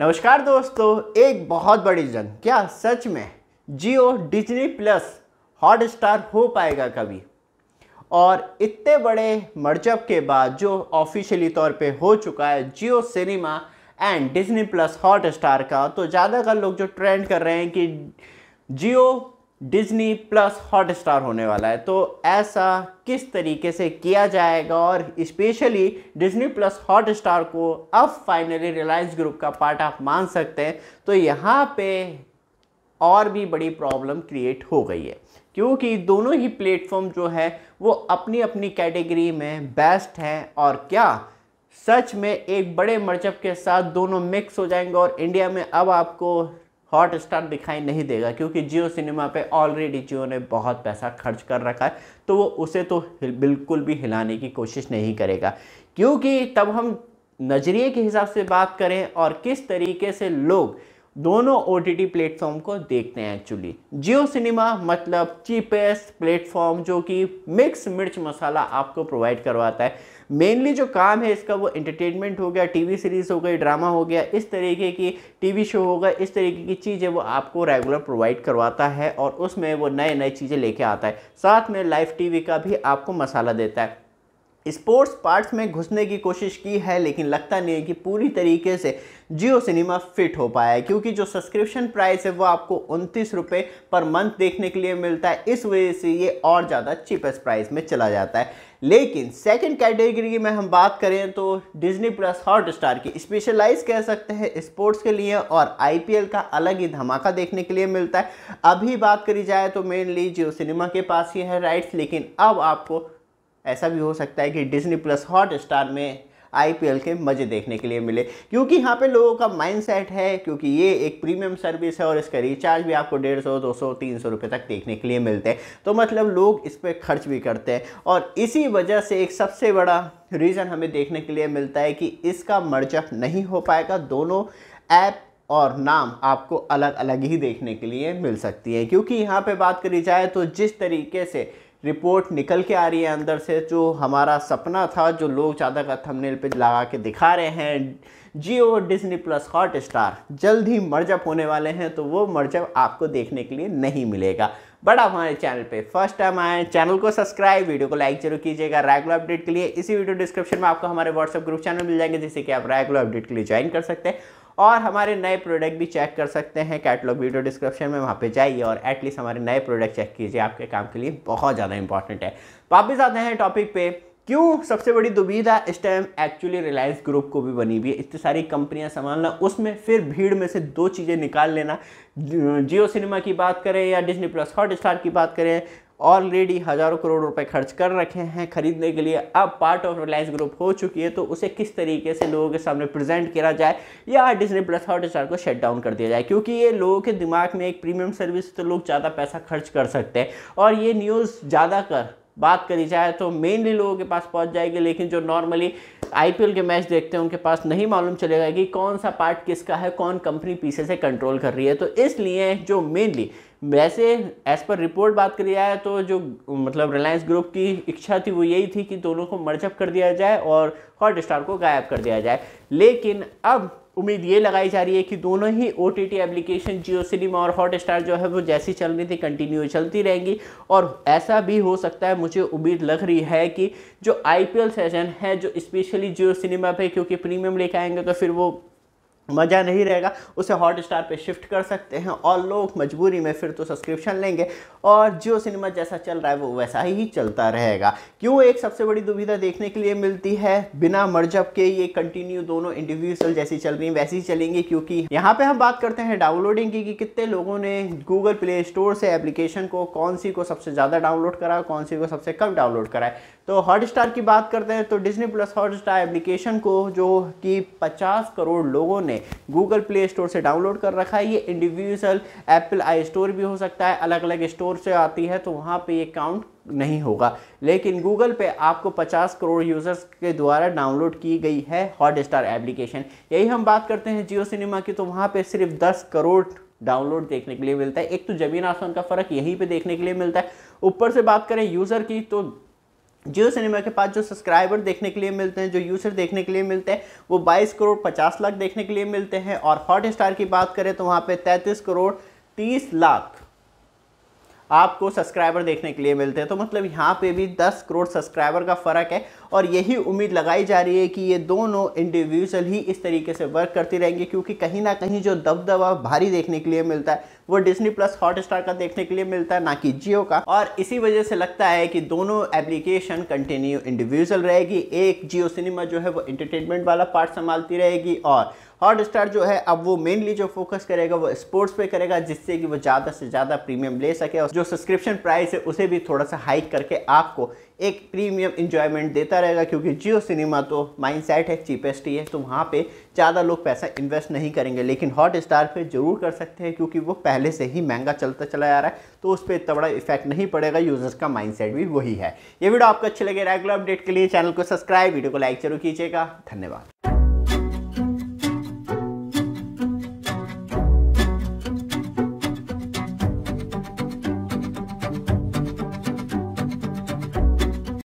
नमस्कार दोस्तों एक बहुत बड़ी जंग क्या सच में Jio Disney plus Hotstar हो पाएगा कभी और इतने बड़े मर्जब के बाद जो ऑफिशियली तौर पे हो चुका है Jio cinema and Disney plus Hotstar का तो ज़्यादातर लोग जो ट्रेंड कर रहे हैं कि जियो डिज्नी प्लस हॉटस्टार होने वाला है तो ऐसा किस तरीके से किया जाएगा और स्पेशली डिज्नी प्लस हॉटस्टार को अब फाइनली रिलायंस ग्रुप का पार्ट आप मान सकते हैं तो यहाँ पे और भी बड़ी प्रॉब्लम क्रिएट हो गई है क्योंकि दोनों ही प्लेटफॉर्म जो है वो अपनी अपनी कैटेगरी में बेस्ट हैं और क्या सच में एक बड़े मर्चअप के साथ दोनों मिक्स हो जाएंगे और इंडिया में अब आपको हॉट स्टार दिखाई नहीं देगा क्योंकि जियो सिनेमा पे ऑलरेडी जियो ने बहुत पैसा खर्च कर रखा है तो वो उसे तो बिल्कुल भी हिलाने की कोशिश नहीं करेगा क्योंकि तब हम नज़रिए के हिसाब से बात करें और किस तरीके से लोग दोनों ओ टी टी प्लेटफॉर्म को देखते हैं एक्चुअली जियो सिनेमा मतलब चीपेस्ट प्लेटफॉर्म जो कि मिक्स मिर्च मसाला आपको प्रोवाइड करवाता है मेनली जो काम है इसका वो एंटरटेनमेंट हो गया टीवी सीरीज हो गई ड्रामा हो गया इस तरीके की टीवी शो हो गया इस तरीके की चीज़ें वो आपको रेगुलर प्रोवाइड करवाता है और उसमें वो नए नए चीज़ें लेके आता है साथ में लाइव टीवी का भी आपको मसाला देता है स्पोर्ट्स पार्ट्स में घुसने की कोशिश की है लेकिन लगता नहीं है कि पूरी तरीके से जियो सिनेमा फिट हो पाया है क्योंकि जो सब्सक्रिप्शन प्राइस है वो आपको उनतीस रुपये पर मंथ देखने के लिए मिलता है इस वजह से ये और ज़्यादा चीपेस्ट प्राइस में चला जाता है लेकिन सेकंड कैटेगरी में हम बात करें तो डिज्नी प्लस हॉट स्टार की स्पेशलाइज कह सकते हैं स्पोर्ट्स के लिए और आईपीएल का अलग ही धमाका देखने के लिए मिलता है अभी बात करी जाए तो मेनली जियो सिनेमा के पास ही है राइट्स लेकिन अब आपको ऐसा भी हो सकता है कि डिज्नी प्लस हॉट स्टार में आईपीएल के मज़े देखने के लिए मिले क्योंकि यहाँ पे लोगों का माइंडसेट है क्योंकि ये एक प्रीमियम सर्विस है और इसका रिचार्ज भी आपको डेढ़ सौ दो सौ तीन सौ रुपये तक देखने के लिए मिलते हैं तो मतलब लोग इस पर खर्च भी करते हैं और इसी वजह से एक सबसे बड़ा रीज़न हमें देखने के लिए मिलता है कि इसका मर्जअप नहीं हो पाएगा दोनों ऐप और नाम आपको अलग अलग ही देखने के लिए मिल सकती है क्योंकि यहाँ पर बात करी जाए तो जिस तरीके से रिपोर्ट निकल के आ रही है अंदर से जो हमारा सपना था जो लोग ज़्यादा का थंबनेल पे लगा के दिखा रहे हैं Jio Disney plus Hotstar जल्द ही मर्जअप होने वाले हैं तो वो मर्जअप आपको देखने के लिए नहीं मिलेगा बट आप हमारे चैनल पे फर्स्ट टाइम आए चैनल को सब्सक्राइब वीडियो को लाइक जरूर कीजिएगा रेगुलर अपडेट के लिए इसी वीडियो डिस्क्रिप्शन में आपको हमारे व्हाट्सअप ग्रुप चैनल मिल जाएंगे जिससे कि आप रेगुलर अपडेट के लिए ज्वाइन कर सकते हैं और हमारे नए प्रोडक्ट भी चेक कर सकते हैं कैटलॉग वीडियो डिस्क्रिप्शन में वहाँ पे जाइए और एटलीस्ट हमारे नए प्रोडक्ट चेक कीजिए आपके काम के लिए बहुत ज़्यादा इंपॉर्टेंट है वापस आते हैं टॉपिक पे क्यों सबसे बड़ी दुविधा इस टाइम एक्चुअली रिलायंस ग्रुप को भी बनी हुई है इतनी सारी कंपनियां संभालना उसमें फिर भीड़ में से दो चीज़ें निकाल लेना जियो सिनेमा की बात करें या डिजनी प्लस हॉट स्टार की बात करें ऑलरेडी हज़ारों करोड़ रुपए खर्च कर रखे हैं खरीदने के लिए अब पार्ट ऑफ रिलायंस ग्रुप हो चुकी है तो उसे किस तरीके से लोगों के सामने प्रेजेंट किया जाए या डिजनी प्लस हॉट स्टार को शट डाउन कर दिया जाए क्योंकि ये लोगों के दिमाग में एक प्रीमियम सर्विस तो लोग ज़्यादा पैसा खर्च कर सकते हैं और ये न्यूज़ ज़्यादा कर बात करी जाए तो मेनली लोगों के पास पहुंच जाएगी लेकिन जो नॉर्मली आईपीएल के मैच देखते हैं उनके पास नहीं मालूम चलेगा कि कौन सा पार्ट किसका है कौन कंपनी पीछे से कंट्रोल कर रही है तो इसलिए जो मेनली वैसे एज पर रिपोर्ट बात करी जाए तो जो मतलब रिलायंस ग्रुप की इच्छा थी वो यही थी कि दोनों को मर्जअप कर दिया जाए और हॉट स्टार को गायब कर दिया जाए लेकिन अब उम्मीद ये लगाई जा रही है कि दोनों ही O T T application Jio cinema और हॉट स्टार जो है वो जैसी चल रही थी कंटिन्यू चलती रहेंगी और ऐसा भी हो सकता है मुझे उम्मीद लग रही है कि जो आई पी एल सेशन है जो स्पेशली जियो सिनेमा पे क्योंकि प्रीमियम लेके आएंगे तो फिर वो मज़ा नहीं रहेगा उसे हॉट स्टार पे शिफ्ट कर सकते हैं और लोग मजबूरी में फिर तो सब्सक्रिप्शन लेंगे और जियो सिनेमा जैसा चल रहा है वो वैसा ही चलता रहेगा क्यों एक सबसे बड़ी दुविधा देखने के लिए मिलती है बिना मर्जब के ये कंटिन्यू दोनों इंडिविजुअल जैसी चल रही वैसी ही चलेंगी क्योंकि यहाँ पर हम बात करते हैं डाउनलोडिंग की कि कितने लोगों ने गूगल प्ले स्टोर से एप्लीकेशन को कौन सी को सबसे ज़्यादा डाउनलोड करा कौन सी को सबसे कम डाउनलोड कराए तो हॉट स्टार की बात करते हैं तो Disney plus Hotstar application को जो कि पचास करोड़ लोगों ने आपने गूगल प्ले स्टोर से डाउनलोड कर रखा है ये इंडिविजुअल एप्पल आई स्टोर भी हो सकता है अलग अलग स्टोर से आती है तो वहाँ पर ये काउंट नहीं होगा लेकिन गूगल पे आपको 50 करोड़ यूज़र्स के द्वारा डाउनलोड की गई है हॉट स्टार एप्लीकेशन यही हम बात करते हैं जियो सिनेमा की तो वहाँ पे सिर्फ 10 करोड़ डाउनलोड देखने के लिए मिलता है एक तो ज़मीन आसमान का फ़र्क यहीं पे देखने के लिए मिलता है ऊपर से बात करें यूज़र की तो जियो सिनेमा के पास जो सब्सक्राइबर देखने के लिए मिलते हैं जो यूज़र देखने के लिए मिलते हैं वो 22 करोड़ 50 लाख देखने के लिए मिलते हैं और हॉट स्टार की बात करें तो वहाँ पे 33 करोड़ 30 लाख आपको सब्सक्राइबर देखने के लिए मिलते हैं तो मतलब यहाँ पे भी 10 करोड़ सब्सक्राइबर का फ़र्क है और यही उम्मीद लगाई जा रही है कि ये दोनों इंडिविजुअल ही इस तरीके से वर्क करती रहेंगे क्योंकि कहीं ना कहीं जो दबदबा भारी देखने के लिए मिलता है वो डिजनी प्लस हॉट स्टार का देखने के लिए मिलता है ना कि जियो का और इसी वजह से लगता है कि दोनों एप्लीकेशन कंटिन्यू इंडिविजुअल रहेगी एक जियो सिनेमा जो है वो इंटरटेनमेंट वाला पार्ट संभालती रहेगी और हॉट स्टार जो है अब वो मेनली जो फोकस करेगा वो स्पोर्ट्स पे करेगा जिससे कि वो ज़्यादा से ज़्यादा प्रीमियम ले सके और जो सब्सक्रिप्शन प्राइस है उसे भी थोड़ा सा हाइक करके आपको एक प्रीमियम इंजॉयमेंट देता रहेगा क्योंकि जियो सिनेमा तो माइंड सेट है चीपेस्ट ही है तो वहाँ पे ज़्यादा लोग पैसा इन्वेस्ट नहीं करेंगे लेकिन हॉट स्टार पर जरूर कर सकते हैं क्योंकि वो पहले से ही महंगा चलता चला जा रहा है तो उस पर इतना बड़ा इफेक्ट नहीं पड़ेगा यूज़र्स का माइंड भी वही है ये वीडियो आपको अच्छे लगे रेगुलर अपडेट के लिए चैनल को सब्सक्राइब वीडियो को लाइक जरूर कीजिएगा धन्यवाद